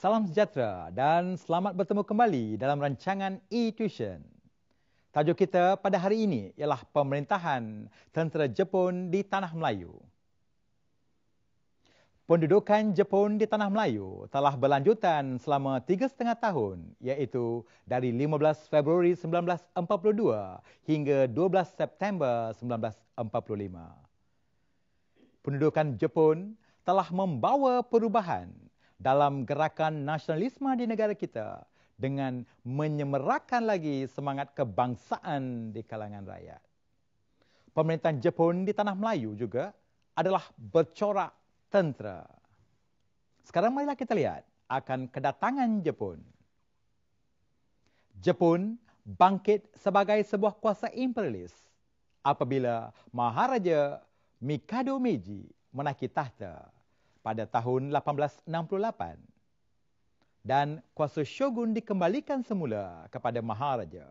Salam sejahtera dan selamat bertemu kembali dalam rancangan e-tuition. Tajuk kita pada hari ini ialah pemerintahan tentera Jepun di Tanah Melayu. Pendudukan Jepun di Tanah Melayu telah berlanjutan selama tiga setengah tahun iaitu dari 15 Februari 1942 hingga 12 September 1945. Pendudukan Jepun telah membawa perubahan dalam gerakan nasionalisme di negara kita dengan menyemerakan lagi semangat kebangsaan di kalangan rakyat. Pemerintahan Jepun di tanah Melayu juga adalah bercorak tentera. Sekarang marilah kita lihat akan kedatangan Jepun. Jepun bangkit sebagai sebuah kuasa imperialis apabila Maharaja Mikado Meiji menaiki tahta pada tahun 1868 dan kuasa Shogun dikembalikan semula kepada Maharaja.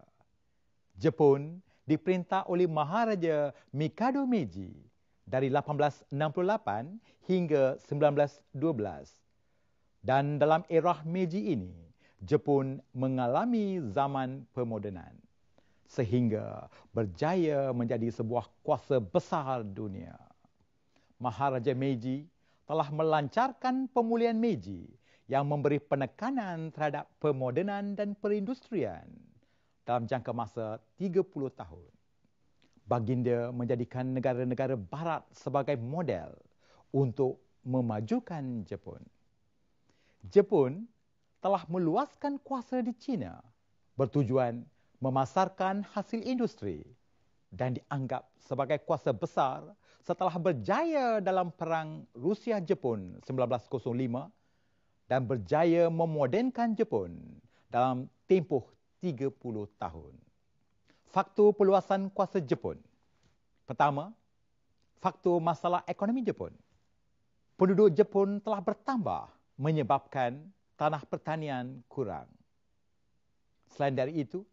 Jepun diperintah oleh Maharaja Mikado Meiji dari 1868 hingga 1912. Dan dalam era Meiji ini, Jepun mengalami zaman pemodenan sehingga berjaya menjadi sebuah kuasa besar dunia. Maharaja Meiji telah melancarkan pemulihan Meiji yang memberi penekanan terhadap pemodenan dan perindustrian dalam jangka masa 30 tahun. Baginda menjadikan negara-negara barat sebagai model untuk memajukan Jepun. Jepun telah meluaskan kuasa di China bertujuan memasarkan hasil industri dan dianggap sebagai kuasa besar setelah berjaya dalam perang Rusia-Jepun 1905 dan berjaya memodenkan Jepun dalam tempoh 30 tahun. Faktor peluasan kuasa Jepun. Pertama, faktor masalah ekonomi Jepun. Penduduk Jepun telah bertambah menyebabkan tanah pertanian kurang. Selain dari itu,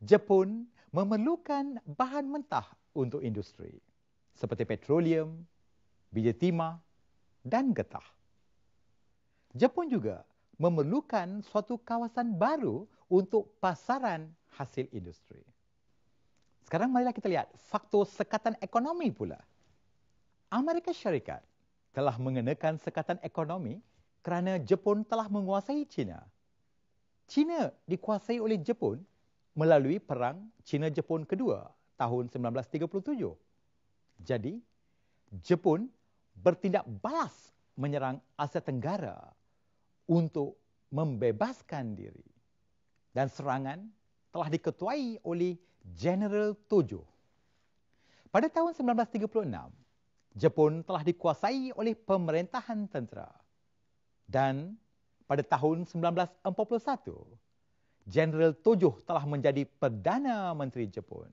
Jepun memerlukan bahan mentah untuk industri seperti petroleum, biji timah dan getah. Jepun juga memerlukan suatu kawasan baru untuk pasaran hasil industri. Sekarang marilah kita lihat faktor sekatan ekonomi pula. Amerika Syarikat telah mengenakan sekatan ekonomi kerana Jepun telah menguasai China. China dikuasai oleh Jepun melalui Perang Cina-Jepun kedua tahun 1937. Jadi, Jepun bertindak balas menyerang Asia Tenggara untuk membebaskan diri. Dan serangan telah diketuai oleh General Tojo. Pada tahun 1936, Jepun telah dikuasai oleh pemerintahan tentera. Dan pada tahun 1941, Jeneral Tojoh telah menjadi Perdana Menteri Jepun.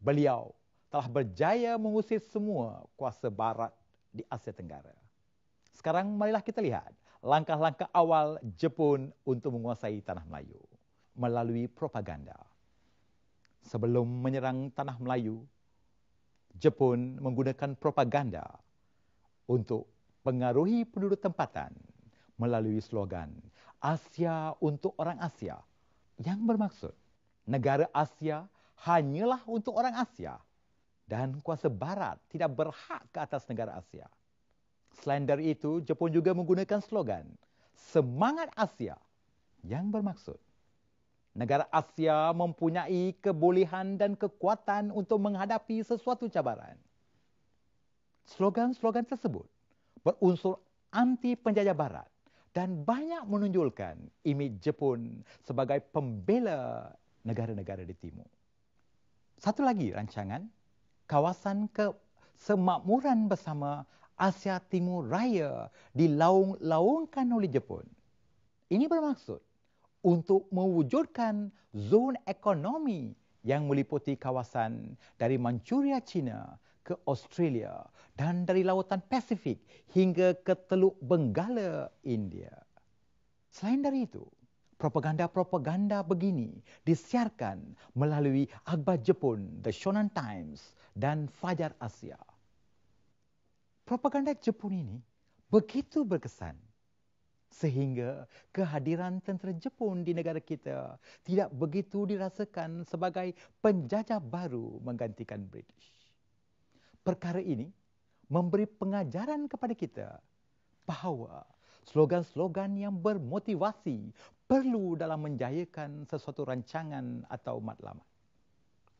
Beliau telah berjaya mengusir semua kuasa barat di Asia Tenggara. Sekarang marilah kita lihat langkah-langkah awal Jepun untuk menguasai Tanah Melayu melalui propaganda. Sebelum menyerang Tanah Melayu, Jepun menggunakan propaganda untuk pengaruhi penduduk tempatan melalui slogan Asia untuk orang Asia. Yang bermaksud, negara Asia hanyalah untuk orang Asia. Dan kuasa barat tidak berhak ke atas negara Asia. Selain dari itu, Jepun juga menggunakan slogan, Semangat Asia. Yang bermaksud, negara Asia mempunyai kebolehan dan kekuatan untuk menghadapi sesuatu cabaran. Slogan-slogan tersebut berunsur anti penjajah barat dan banyak menonjolkan imej Jepun sebagai pembela negara-negara di timur. Satu lagi rancangan, kawasan kesemakmuran bersama Asia Timur Raya dilaung-laungkan oleh Jepun. Ini bermaksud untuk mewujudkan zon ekonomi yang meliputi kawasan dari Manchuria, China ke Australia dan dari lautan Pasifik hingga ke Teluk Benggala, India. Selain dari itu, propaganda-propaganda begini disiarkan melalui Akhbar Jepun, The Shonan Times dan Fajar Asia. Propaganda Jepun ini begitu berkesan sehingga kehadiran tentera Jepun di negara kita tidak begitu dirasakan sebagai penjajah baru menggantikan British perkara ini memberi pengajaran kepada kita bahawa slogan-slogan yang bermotivasi perlu dalam menjayakan sesuatu rancangan atau matlamat.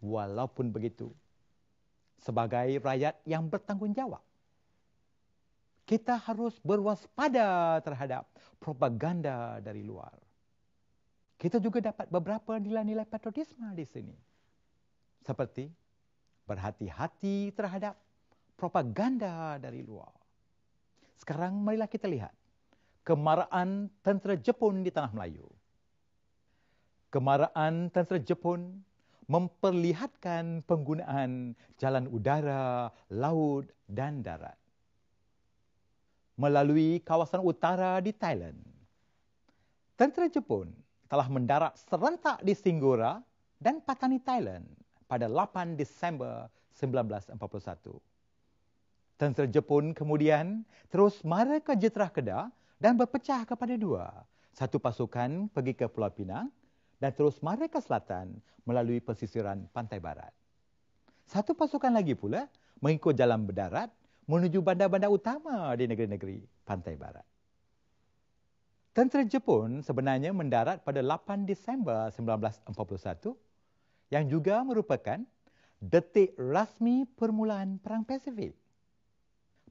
Walaupun begitu, sebagai rakyat yang bertanggungjawab, kita harus berwaspada terhadap propaganda dari luar. Kita juga dapat beberapa nilai-nilai patriotisme di sini. Seperti berhati-hati terhadap propaganda dari luar. Sekarang marilah kita lihat kemarahan tentera Jepun di tanah Melayu. Kemarahan tentera Jepun memperlihatkan penggunaan jalan udara, laut dan darat. Melalui kawasan utara di Thailand, tentera Jepun telah mendarat serentak di Singora dan Patani Thailand pada 8 Disember 1941. Tentera Jepun kemudian terus mara ke Jetera Kedah dan berpecah kepada dua. Satu pasukan pergi ke Pulau Pinang dan terus mara ke selatan melalui pesisiran pantai barat. Satu pasukan lagi pula mengikut jalan berdarat menuju bandar-bandar utama di negeri-negeri pantai barat. Tentera Jepun sebenarnya mendarat pada 8 Disember 1941 yang juga merupakan detik rasmi permulaan Perang Pasifik.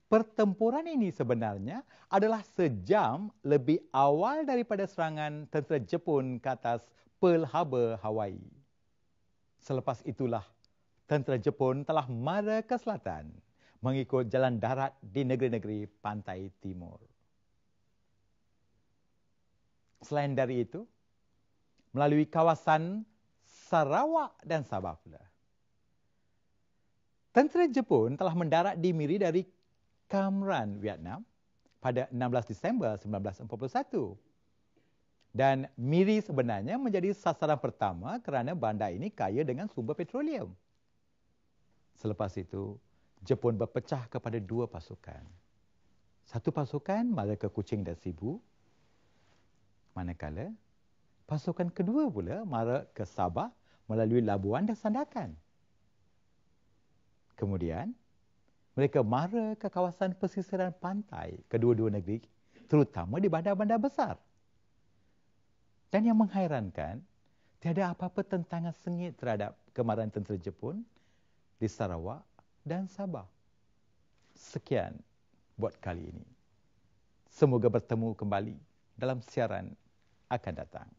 Pertempuran ini sebenarnya adalah sejam lebih awal daripada serangan tentera Jepun ke atas Pearl Harbor Hawaii. Selepas itulah, tentera Jepun telah mara ke selatan mengikut jalan darat di negeri-negeri pantai timur. Selain dari itu, melalui kawasan Sarawak dan Sabah pula. Tentera Jepun telah mendarat di Miri dari Kamran, Vietnam pada 16 Disember 1941. Dan Miri sebenarnya menjadi sasaran pertama kerana bandar ini kaya dengan sumber petroleum. Selepas itu, Jepun berpecah kepada dua pasukan. Satu pasukan mara ke Kuching dan Sibu. Manakala, pasukan kedua pula mara ke Sabah melalui labuan dan sandakan. Kemudian, mereka mara ke kawasan pesisiran pantai kedua-dua negeri, terutama di bandar-bandar besar. Dan yang menghairankan, tiada apa-apa tentangan sengit terhadap kemarahan tentera Jepun di Sarawak dan Sabah. Sekian buat kali ini. Semoga bertemu kembali dalam siaran akan datang.